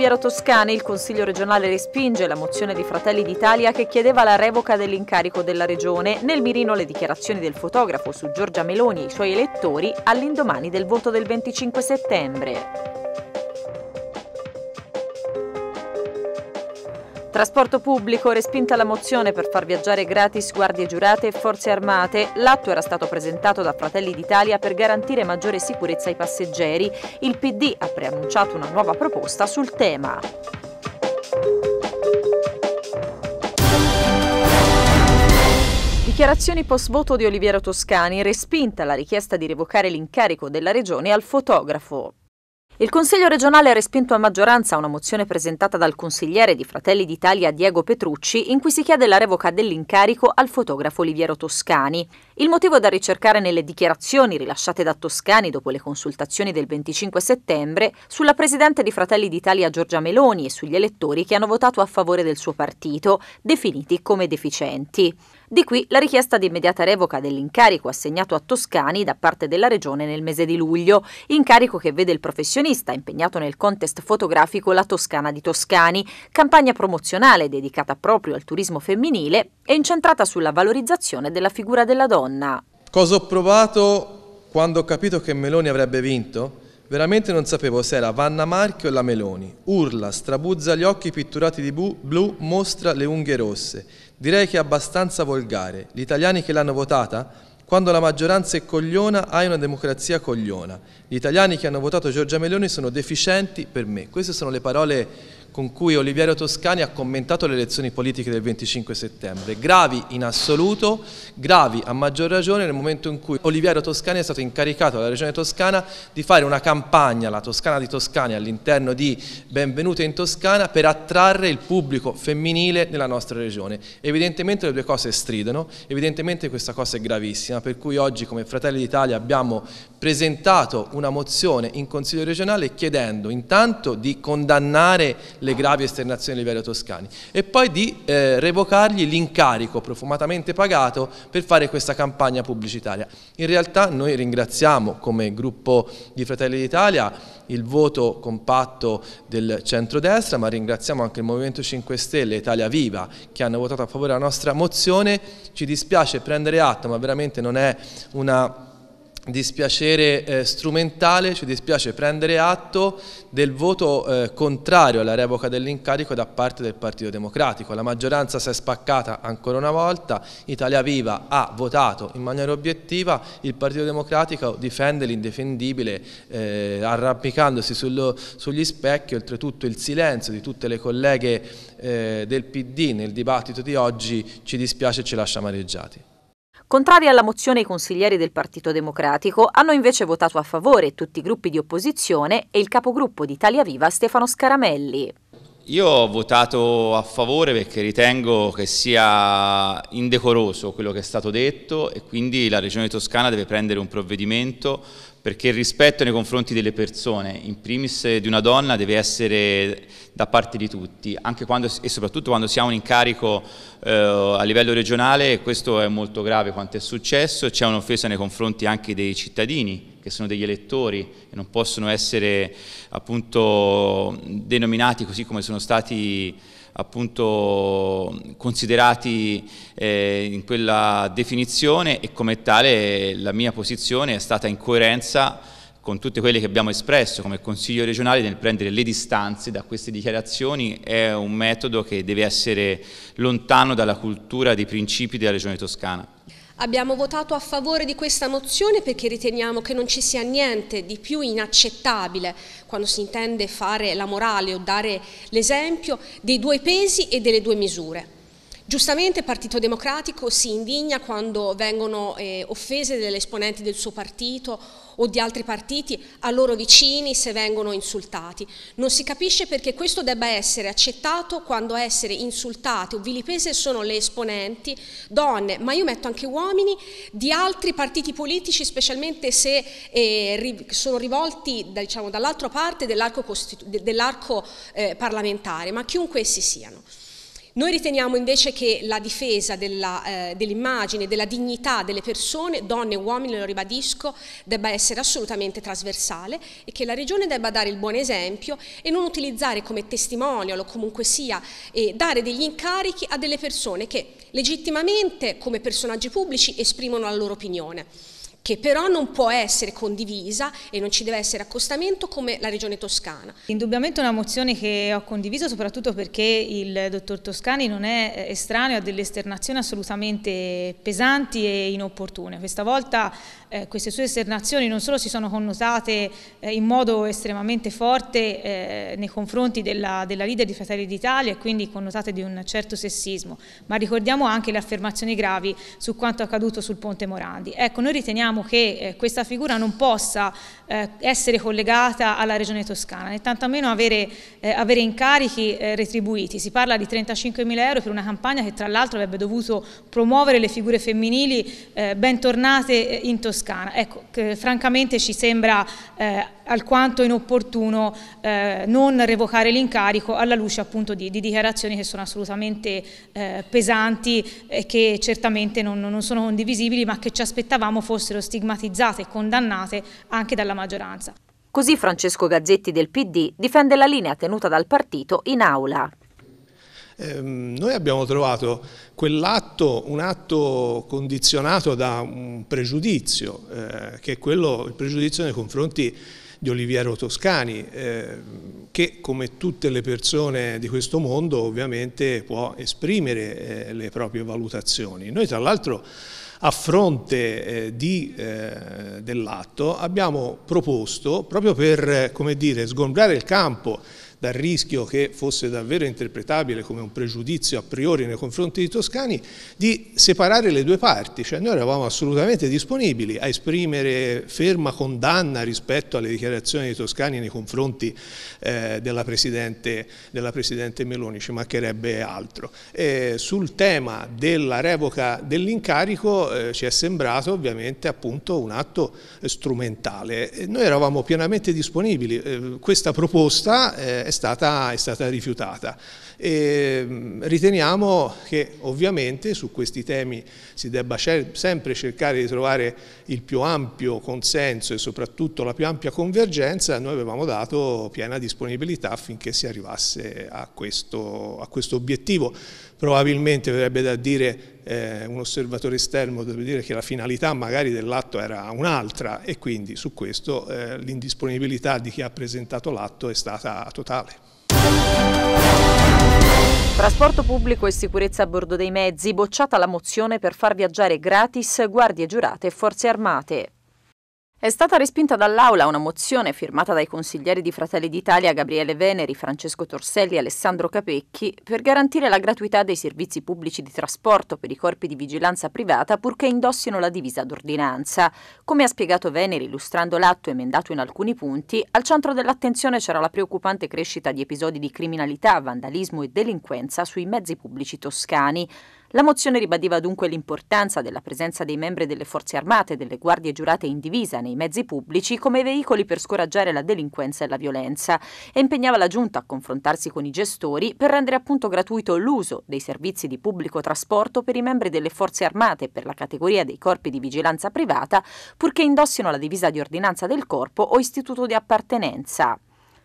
Riviera Toscana il Consiglio regionale respinge la mozione di Fratelli d'Italia che chiedeva la revoca dell'incarico della regione. Nel mirino le dichiarazioni del fotografo su Giorgia Meloni e i suoi elettori all'indomani del voto del 25 settembre. Trasporto pubblico, respinta la mozione per far viaggiare gratis guardie giurate e forze armate. L'atto era stato presentato da Fratelli d'Italia per garantire maggiore sicurezza ai passeggeri. Il PD ha preannunciato una nuova proposta sul tema. Dichiarazioni post voto di Oliviero Toscani, respinta la richiesta di revocare l'incarico della regione al fotografo. Il Consiglio regionale ha respinto a maggioranza una mozione presentata dal consigliere di Fratelli d'Italia Diego Petrucci in cui si chiede la revoca dell'incarico al fotografo Oliviero Toscani. Il motivo è da ricercare nelle dichiarazioni rilasciate da Toscani dopo le consultazioni del 25 settembre sulla presidente di Fratelli d'Italia Giorgia Meloni e sugli elettori che hanno votato a favore del suo partito, definiti come deficienti. Di qui la richiesta di immediata revoca dell'incarico assegnato a Toscani da parte della Regione nel mese di luglio, incarico che vede il professionista impegnato nel contest fotografico La Toscana di Toscani, campagna promozionale dedicata proprio al turismo femminile e incentrata sulla valorizzazione della figura della donna. Cosa ho provato quando ho capito che Meloni avrebbe vinto? Veramente non sapevo se era Vanna Marchi o la Meloni. Urla, strabuzza gli occhi pitturati di blu, mostra le unghie rosse. Direi che è abbastanza volgare. Gli italiani che l'hanno votata quando la maggioranza è cogliona hai una democrazia cogliona. Gli italiani che hanno votato Giorgia Meloni sono deficienti per me. Queste sono le parole con cui Oliviero Toscani ha commentato le elezioni politiche del 25 settembre. Gravi in assoluto, gravi a maggior ragione nel momento in cui Oliviero Toscani è stato incaricato dalla Regione Toscana di fare una campagna, la Toscana di Toscani, all'interno di Benvenute in Toscana per attrarre il pubblico femminile nella nostra regione. Evidentemente le due cose stridono, evidentemente questa cosa è gravissima, per cui oggi come Fratelli d'Italia abbiamo presentato una mozione in Consiglio regionale chiedendo intanto di condannare le le gravi esternazioni dei viari toscani e poi di eh, revocargli l'incarico profumatamente pagato per fare questa campagna pubblicitaria. In realtà noi ringraziamo come gruppo di Fratelli d'Italia il voto compatto del centrodestra, ma ringraziamo anche il Movimento 5 Stelle e Italia Viva che hanno votato a favore della nostra mozione. Ci dispiace prendere atto, ma veramente non è una dispiacere eh, strumentale, ci dispiace prendere atto del voto eh, contrario alla revoca dell'incarico da parte del Partito Democratico. La maggioranza si è spaccata ancora una volta, Italia Viva ha votato in maniera obiettiva, il Partito Democratico difende l'indifendibile eh, arrampicandosi sullo, sugli specchi, oltretutto il silenzio di tutte le colleghe eh, del PD nel dibattito di oggi ci dispiace e ci lascia amareggiati. Contrari alla mozione i consiglieri del Partito Democratico hanno invece votato a favore tutti i gruppi di opposizione e il capogruppo di Italia Viva Stefano Scaramelli. Io ho votato a favore perché ritengo che sia indecoroso quello che è stato detto e quindi la Regione Toscana deve prendere un provvedimento perché il rispetto nei confronti delle persone, in primis di una donna, deve essere da parte di tutti, anche quando, e soprattutto quando si ha un incarico eh, a livello regionale, questo è molto grave quanto è successo, c'è un'offesa nei confronti anche dei cittadini, che sono degli elettori e non possono essere appunto denominati così come sono stati appunto considerati eh, in quella definizione e come tale la mia posizione è stata in coerenza con tutte quelle che abbiamo espresso come Consiglio regionale nel prendere le distanze da queste dichiarazioni è un metodo che deve essere lontano dalla cultura, dei principi della Regione Toscana. Abbiamo votato a favore di questa mozione perché riteniamo che non ci sia niente di più inaccettabile quando si intende fare la morale o dare l'esempio dei due pesi e delle due misure. Giustamente il Partito Democratico si indigna quando vengono eh, offese delle esponenti del suo partito o di altri partiti a loro vicini se vengono insultati. Non si capisce perché questo debba essere accettato quando essere insultate o vilipese sono le esponenti, donne, ma io metto anche uomini di altri partiti politici, specialmente se eh, ri sono rivolti diciamo, dall'altra parte dell'arco dell eh, parlamentare, ma chiunque essi siano. Noi riteniamo invece che la difesa eh, dell'immagine, eh, dell della dignità delle persone, donne e uomini, lo ribadisco, debba essere assolutamente trasversale e che la Regione debba dare il buon esempio e non utilizzare come testimonial o comunque sia eh, dare degli incarichi a delle persone che legittimamente come personaggi pubblici esprimono la loro opinione che però non può essere condivisa e non ci deve essere accostamento come la regione toscana. Indubbiamente una mozione che ho condiviso soprattutto perché il dottor Toscani non è eh, estraneo a delle esternazioni assolutamente pesanti e inopportune. Questa volta eh, queste sue esternazioni non solo si sono connotate eh, in modo estremamente forte eh, nei confronti della, della, leader di Fratelli d'Italia e quindi connotate di un certo sessismo, ma ricordiamo anche le affermazioni gravi su quanto accaduto sul Ponte Morandi. Ecco, noi riteniamo che eh, questa figura non possa eh, essere collegata alla Regione Toscana, né tantomeno avere, eh, avere incarichi retribuiti. Si parla di 35.000 euro per una campagna che tra l'altro avrebbe dovuto promuovere le figure femminili bentornate in Toscana Toscana. Ecco, che, francamente ci sembra eh, alquanto inopportuno eh, non revocare l'incarico alla luce appunto di, di dichiarazioni che sono assolutamente eh, pesanti e che certamente non, non sono condivisibili ma che ci aspettavamo fossero stigmatizzate e condannate anche dalla maggioranza. Così Francesco Gazzetti del PD difende la linea tenuta dal partito in aula ehm, noi abbiamo trovato quell'atto un atto condizionato da un pregiudizio, eh, che è quello, il pregiudizio nei confronti di Oliviero Toscani, eh, che come tutte le persone di questo mondo ovviamente può esprimere eh, le proprie valutazioni. Noi tra l'altro a fronte eh, eh dell'atto abbiamo proposto, proprio per come dire, sgombrare il campo dal rischio che fosse davvero interpretabile come un pregiudizio a priori nei confronti dei Toscani, di separare le due parti, cioè noi eravamo assolutamente disponibili a esprimere ferma condanna rispetto alle dichiarazioni dei Toscani nei confronti eh, della, Presidente, della, Presidente, Meloni, ci mancherebbe altro. E sul tema della revoca dell'incarico eh, ci è sembrato ovviamente appunto un atto strumentale. noi eravamo pienamente disponibili, eh, questa proposta è eh, è stata, è stata rifiutata. E mm, riteniamo che ovviamente su questi temi si debba sempre cercare di trovare il più ampio consenso e soprattutto la più ampia convergenza, noi avevamo dato piena disponibilità affinché si arrivasse a questo, a questo obiettivo. Probabilmente verrebbe da dire eh, un osservatore esterno deve dire che la finalità magari dell'atto era un'altra e quindi su questo eh, l'indisponibilità di chi ha presentato l'atto è stata totale. Trasporto pubblico e sicurezza a bordo dei mezzi, bocciata la mozione per far viaggiare gratis guardie giurate e forze armate. È stata respinta dall'Aula una mozione firmata dai consiglieri di Fratelli d'Italia Gabriele Veneri, Francesco Torselli e Alessandro Capecchi per garantire la gratuità dei servizi pubblici di trasporto per i corpi di vigilanza privata purché indossino la divisa d'ordinanza. Come ha spiegato Veneri illustrando l'atto emendato in alcuni punti, al centro dell'attenzione c'era la preoccupante crescita di episodi di criminalità, vandalismo e delinquenza sui mezzi pubblici toscani. La mozione ribadiva dunque l'importanza della presenza dei membri delle forze armate e delle guardie giurate in divisa nei mezzi pubblici come veicoli per scoraggiare la delinquenza e la violenza e impegnava la Giunta a confrontarsi con i gestori per rendere appunto gratuito l'uso dei servizi di pubblico trasporto per i membri delle forze armate e per la categoria dei corpi di vigilanza privata, purché indossino la divisa di ordinanza del corpo o istituto di appartenenza.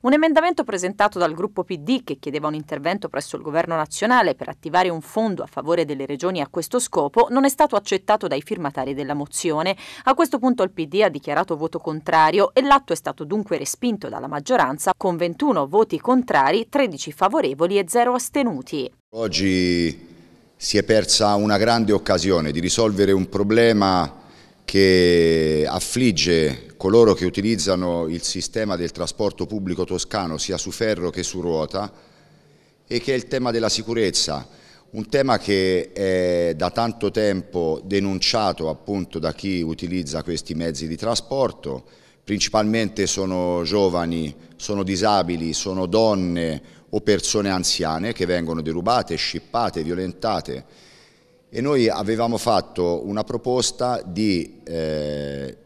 Un emendamento presentato dal gruppo PD che chiedeva un intervento presso il governo nazionale per attivare un fondo a favore delle regioni a questo scopo non è stato accettato dai firmatari della mozione. A questo punto il PD ha dichiarato voto contrario e l'atto è stato dunque respinto dalla maggioranza con 21 voti contrari, 13 favorevoli e 0 astenuti. Oggi si è persa una grande occasione di risolvere un problema che affligge coloro che utilizzano il sistema del trasporto pubblico toscano sia su ferro che su ruota e che è il tema della sicurezza, un tema che è da tanto tempo denunciato appunto da chi utilizza questi mezzi di trasporto, principalmente sono giovani, sono disabili, sono donne o persone anziane che vengono derubate, scippate, violentate e noi avevamo fatto una proposta di eh,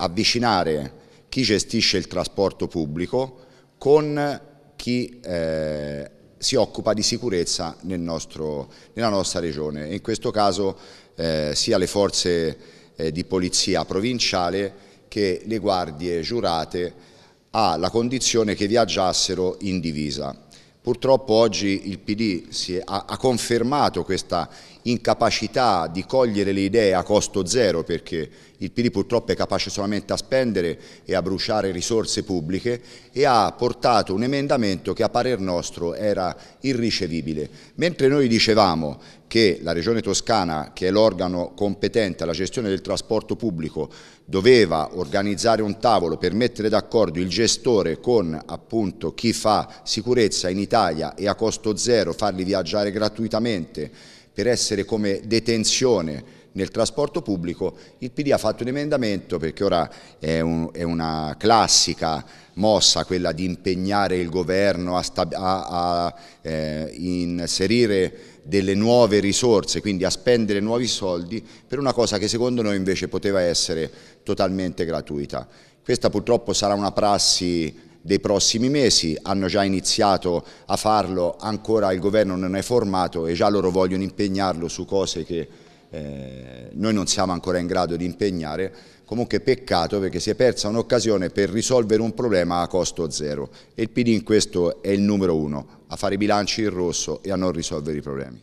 avvicinare chi gestisce il trasporto pubblico con chi eh, si occupa di sicurezza nel nostro, nella nostra regione, in questo caso eh, sia le forze eh, di polizia provinciale che le guardie giurate alla condizione che viaggiassero in divisa. Purtroppo oggi il PD è, ha, ha, confermato questa incapacità di cogliere le idee a costo zero perché il PD purtroppo è capace solamente a spendere e a bruciare risorse pubbliche e ha portato un emendamento che a parer nostro era irricevibile. Mentre noi dicevamo che la Regione Toscana, che è l'organo competente alla gestione del trasporto pubblico, doveva organizzare un tavolo per mettere d'accordo il gestore con appunto, chi fa sicurezza in Italia e a costo zero farli viaggiare gratuitamente per essere come detenzione nel trasporto pubblico, il PD ha fatto un emendamento perché ora è, un, è una classica mossa quella di impegnare il governo a, a, a eh, inserire delle nuove risorse, quindi a spendere nuovi soldi per una cosa che secondo noi invece poteva essere totalmente gratuita. Questa purtroppo sarà una prassi dei prossimi mesi, hanno già iniziato a farlo, ancora il governo non è formato e già loro vogliono impegnarlo su cose che eh, noi non siamo ancora in grado di impegnare, comunque peccato perché si è persa un'occasione per risolvere un problema a costo zero e il PD in questo è il numero uno, a fare i bilanci in rosso e a non risolvere i problemi.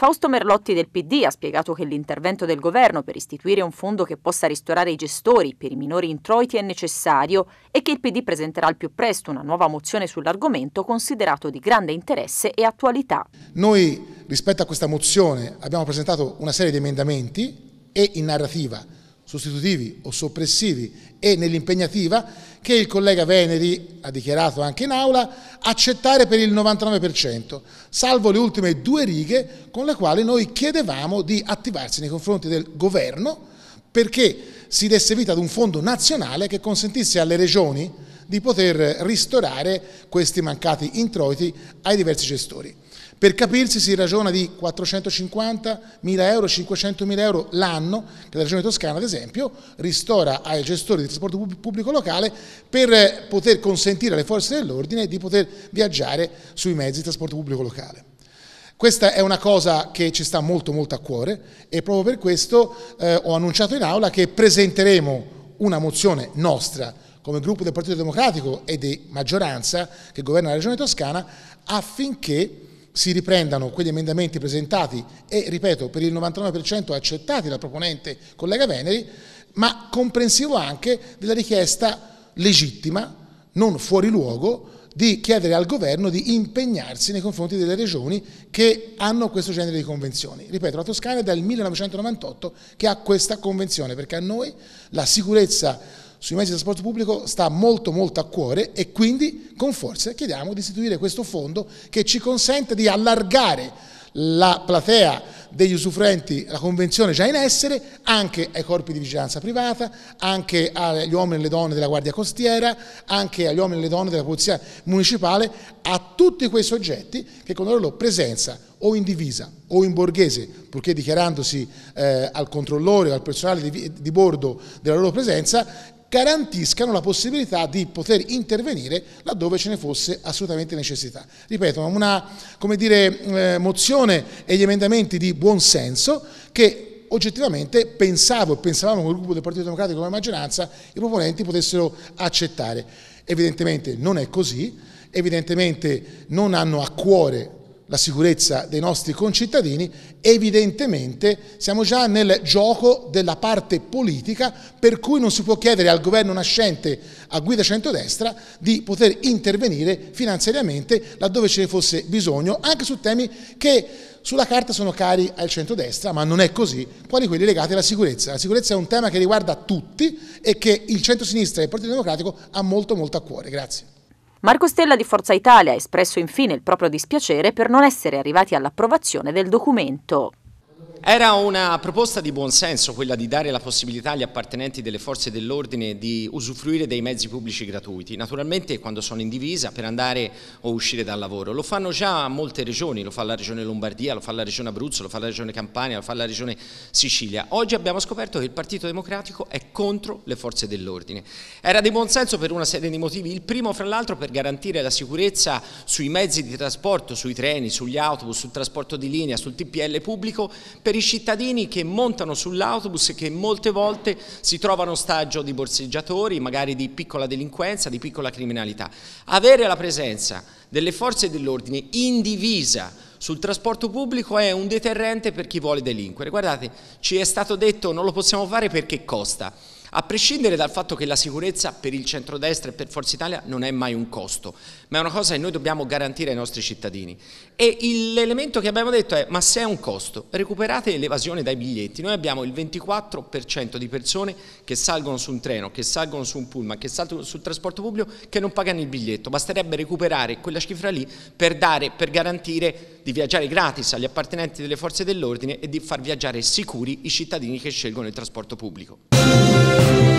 Fausto Merlotti del PD ha spiegato che l'intervento del governo per istituire un fondo che possa ristorare i gestori per i minori introiti è necessario e che il PD presenterà al più presto una nuova mozione sull'argomento considerato di grande interesse e attualità. Noi rispetto a questa mozione abbiamo presentato una serie di emendamenti e in narrativa sostitutivi o soppressivi e nell'impegnativa che il collega Veneri ha dichiarato anche in aula accettare per il 99%, salvo le ultime due righe con le quali noi chiedevamo di attivarsi nei confronti del governo perché si desse vita ad un fondo nazionale che consentisse alle regioni di poter ristorare questi mancati introiti ai diversi gestori. Per capirsi si ragiona di 450.000 euro, 500.000 euro l'anno, che la Regione Toscana ad esempio ristora ai gestori di trasporto pubblico locale per poter consentire alle forze dell'ordine di poter viaggiare sui mezzi di trasporto pubblico locale. Questa è una cosa che ci sta molto molto a cuore e proprio per questo eh, ho annunciato in aula che presenteremo una mozione nostra come gruppo del Partito Democratico e di maggioranza che governa la Regione Toscana affinché si riprendano quegli emendamenti presentati e, ripeto, per il 99% accettati dal proponente collega Veneri, ma comprensivo anche della richiesta legittima, non fuori luogo, di chiedere al governo di impegnarsi nei confronti delle regioni che hanno questo genere di convenzioni. Ripeto, la Toscana è dal 1998 che ha questa convenzione, perché a noi la sicurezza sui mezzi di trasporto pubblico sta molto molto a cuore e quindi con forza chiediamo di istituire questo fondo che ci consente di allargare la platea degli usufruenti, la convenzione già in essere, anche ai corpi di vigilanza privata, anche agli uomini e alle donne della Guardia Costiera, anche agli uomini e alle donne della Polizia Municipale, a tutti quei soggetti che con la loro presenza o in divisa o in borghese, purché dichiarandosi eh, al controllore o al personale di, di bordo della loro presenza, garantiscano la possibilità di poter intervenire laddove ce ne fosse assolutamente necessità. Ripeto, una dire, eh, mozione e gli emendamenti di buon senso che oggettivamente pensavo e pensavamo come gruppo del Partito Democratico come maggioranza i proponenti potessero accettare. Evidentemente non è così, evidentemente non hanno a cuore la sicurezza dei nostri concittadini, evidentemente siamo già nel gioco della parte politica per cui non si può chiedere al governo nascente a guida centrodestra di poter intervenire finanziariamente laddove ce ne fosse bisogno, anche su temi che sulla carta sono cari al centrodestra, ma non è così, quali quelli legati alla sicurezza. La sicurezza è un tema che riguarda tutti e che il centrosinistra e il Partito Democratico ha molto molto a cuore. Grazie. Marco Stella di Forza Italia ha espresso infine il proprio dispiacere per non essere arrivati all'approvazione del documento. Era una proposta di buonsenso quella di dare la possibilità agli appartenenti delle forze dell'ordine di usufruire dei mezzi pubblici gratuiti, naturalmente quando sono in divisa per andare o uscire dal lavoro. Lo fanno già molte regioni, lo fa la regione Lombardia, lo fa la regione Abruzzo, lo fa la regione Campania, lo fa la regione Sicilia. Oggi abbiamo scoperto che il Partito Democratico è contro le forze dell'ordine. Era di buonsenso per una serie di motivi, il primo fra l'altro per garantire la sicurezza sui mezzi di trasporto, sui treni, sugli autobus, sul trasporto di linea, sul TPL pubblico per i cittadini che montano sull'autobus e che molte volte si trovano ostaggio di borseggiatori, magari di piccola delinquenza, di piccola criminalità. Avere la presenza delle forze dell'ordine indivisa sul trasporto pubblico è un deterrente per chi vuole delinquere. Guardate, ci è stato detto non lo possiamo fare perché costa a prescindere dal fatto che la sicurezza per il centrodestra e per Forza Italia non è mai un costo, ma è una cosa che noi dobbiamo garantire ai nostri cittadini. E l'elemento che abbiamo detto è, ma se è un costo, recuperate l'evasione dai biglietti. Noi abbiamo il 24% di persone che salgono su un treno, che salgono su un pullman, che salgono sul trasporto pubblico, che non pagano il biglietto. Basterebbe recuperare quella cifra lì per, dare, per garantire di viaggiare gratis agli appartenenti delle forze dell'ordine e di far viaggiare sicuri i cittadini che scelgono il trasporto pubblico. Thank you.